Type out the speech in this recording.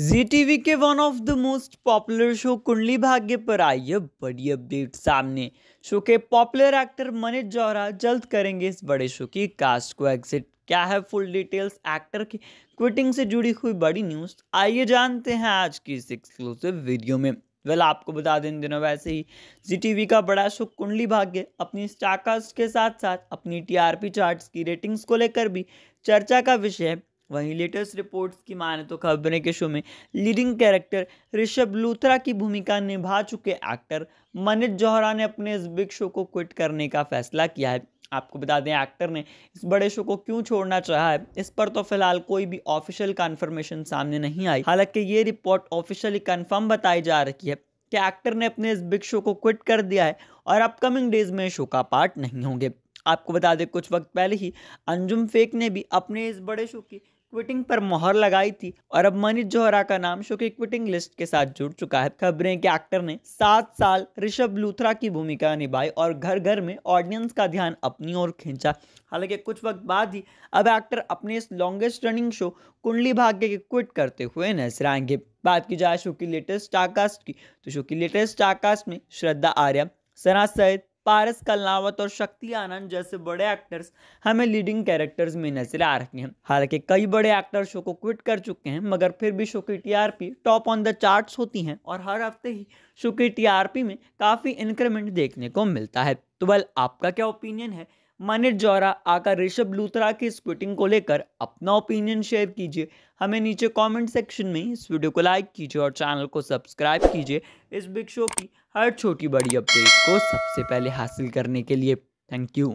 जी TV के one of the most popular show Kundali Bhagya पर आई है बड़ी अपडेट सामने शो के पॉपुलर एक्टर मनीष जौहरा जल्द करेंगे इस बड़े शो की कास्ट को एग्जिट क्या है फुल डिटेल्स एक्टर की क्विटिंग से जुड़ी हुई बड़ी न्यूज़ आइए जानते हैं आज की इस एक्सक्लूसिव वीडियो में वेल आपको बता दें दिनों वैसे ही जी टीवी का बड़ा शो कुंडली भाग्य अपनी स्टारकास्ट के साथ साथ अपनी टीआरपी चार्ट्स की रेटिंग्स को लेकर भी चर्चा का विषय वहीं लेटेस्ट रिपोर्ट्स की माने तो खबरें के शो में लीडिंग कैरेक्टर ऋषभ लूथरा की भूमिका निभा चुके एक्टर मनीष जौहरा ने अपने इस बिग शो को क्विट करने का फैसला किया है आपको बता दें एक्टर ने इस बड़े शो को क्यों छोड़ना चाहा है इस पर तो फिलहाल कोई भी ऑफिशियल कन्फर्मेशन सामने नहीं आई हालांकि ये रिपोर्ट ऑफिशियली कन्फर्म बताई जा रही है कि एक्टर ने अपने इस बिग शो को क्विट कर दिया है और अपकमिंग डेज में शो का पार्ट नहीं होंगे आपको बता दें कुछ वक्त पहले ही अंजुम फेक ने भी अपने इस बड़े शो की क्विटिंग पर मोहर लगाई थी और अब मनीष जोहरा का नाम शो की क्विटिंग लिस्ट के साथ जुड़ चुका है खबरें कि एक्टर ने सात साल ऋषभ लूथरा की भूमिका निभाई और घर घर में ऑडियंस का ध्यान अपनी ओर खींचा हालांकि कुछ वक्त बाद ही अब एक्टर अपने इस लॉन्गेस्ट रनिंग शो कुंडली भाग्य के क्विट करते हुए नजर आएंगे बात की जाए शो की लेटेस्ट स्टारकास्ट की तो शो की लेटेस्ट स्टारकास्ट में श्रद्धा आर्या सना सैद पारस कलनावत और शक्ति आनंद जैसे बड़े एक्टर्स हमें लीडिंग कैरेक्टर्स में नजर आ रहे हैं हालांकि कई बड़े एक्टर शो को क्विट कर चुके हैं मगर फिर भी शो की TRP top on the charts होती हैं और हर हफ्ते ही शो की टीआरपी में काफ़ी इंक्रीमेंट देखने को मिलता है तो वेल आपका क्या ओपिनियन है मानिट जौरा आकर ऋषभ लूथरा की स्क्विटिंग को लेकर अपना ओपिनियन शेयर कीजिए हमें नीचे कमेंट सेक्शन में इस वीडियो को लाइक कीजिए और चैनल को सब्सक्राइब कीजिए इस बिग शो की हर छोटी बड़ी अपडेट को सबसे पहले हासिल करने के लिए थैंक यू